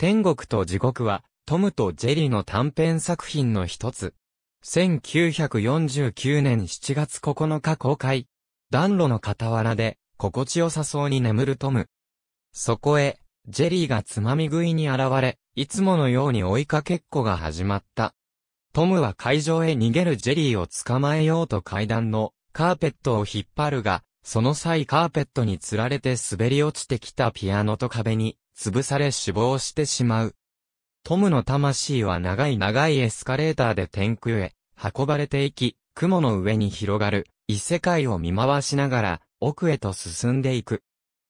天国と地獄は、トムとジェリーの短編作品の一つ。1949年7月9日公開。暖炉の傍らで、心地よさそうに眠るトム。そこへ、ジェリーがつまみ食いに現れ、いつものように追いかけっこが始まった。トムは会場へ逃げるジェリーを捕まえようと階段のカーペットを引っ張るが、その際カーペットにつられて滑り落ちてきたピアノと壁に潰され死亡してしまう。トムの魂は長い長いエスカレーターで天空へ運ばれていき、雲の上に広がる異世界を見回しながら奥へと進んでいく。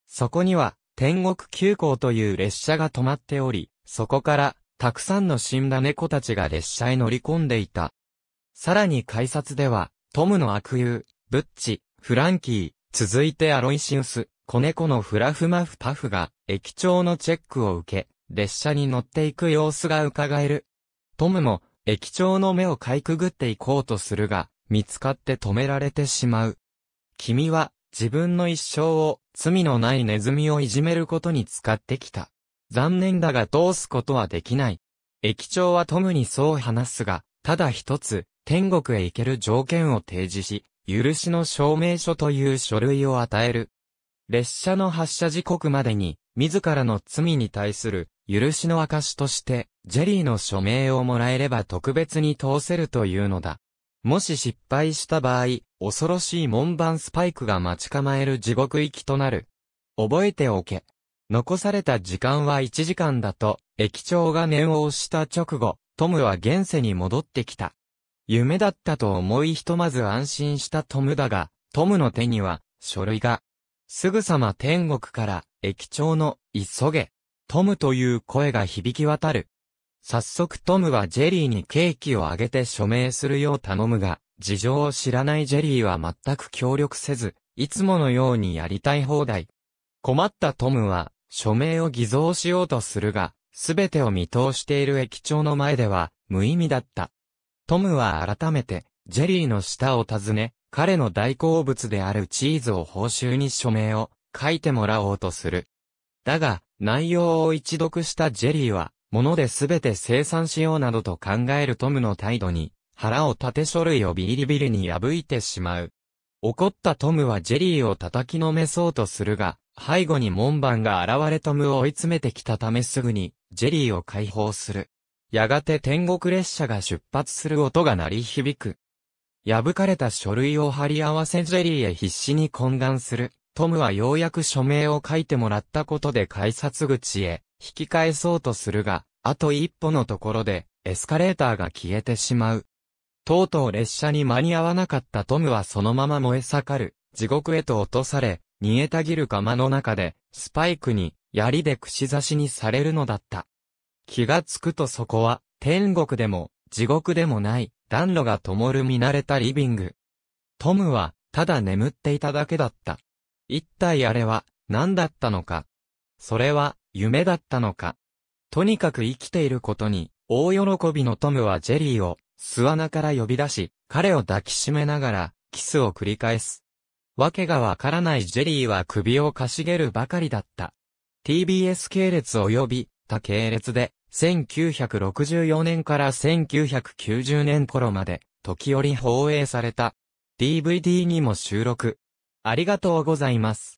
そこには天国急行という列車が止まっており、そこからたくさんの死んだ猫たちが列車へ乗り込んでいた。さらに改札では、トムの悪友、ブッチ、フランキー、続いてアロイシウス、子猫のフラフマフパフが、駅長のチェックを受け、列車に乗っていく様子が伺える。トムも、駅長の目をかいくぐっていこうとするが、見つかって止められてしまう。君は、自分の一生を、罪のないネズミをいじめることに使ってきた。残念だが通すことはできない。駅長はトムにそう話すが、ただ一つ、天国へ行ける条件を提示し、許しの証明書という書類を与える。列車の発車時刻までに、自らの罪に対する、許しの証として、ジェリーの署名をもらえれば特別に通せるというのだ。もし失敗した場合、恐ろしい門番スパイクが待ち構える地獄行きとなる。覚えておけ。残された時間は1時間だと、駅長が念を押した直後、トムは現世に戻ってきた。夢だったと思いひとまず安心したトムだが、トムの手には、書類が。すぐさま天国から、駅長の、急げ。トムという声が響き渡る。早速トムはジェリーにケーキをあげて署名するよう頼むが、事情を知らないジェリーは全く協力せず、いつものようにやりたい放題。困ったトムは、署名を偽造しようとするが、すべてを見通している駅長の前では、無意味だった。トムは改めて、ジェリーの下を訪ね、彼の大好物であるチーズを報酬に署名を書いてもらおうとする。だが、内容を一読したジェリーは、物で全て生産しようなどと考えるトムの態度に、腹を立て書類をビリビリに破いてしまう。怒ったトムはジェリーを叩きのめそうとするが、背後に門番が現れトムを追い詰めてきたためすぐに、ジェリーを解放する。やがて天国列車が出発する音が鳴り響く。破かれた書類を貼り合わせジェリーへ必死に懇願する。トムはようやく署名を書いてもらったことで改札口へ引き返そうとするが、あと一歩のところでエスカレーターが消えてしまう。とうとう列車に間に合わなかったトムはそのまま燃え盛る、地獄へと落とされ、煮えたぎる釜の中で、スパイクに、槍で串刺しにされるのだった。気がつくとそこは、天国でも、地獄でもない、暖炉が灯る見慣れたリビング。トムは、ただ眠っていただけだった。一体あれは、何だったのか。それは、夢だったのか。とにかく生きていることに、大喜びのトムはジェリーを、巣穴から呼び出し、彼を抱きしめながら、キスを繰り返す。わけがわからないジェリーは首をかしげるばかりだった。TBS 系列及び他系列で1964年から1990年頃まで、時折放映された。DVD にも収録。ありがとうございます。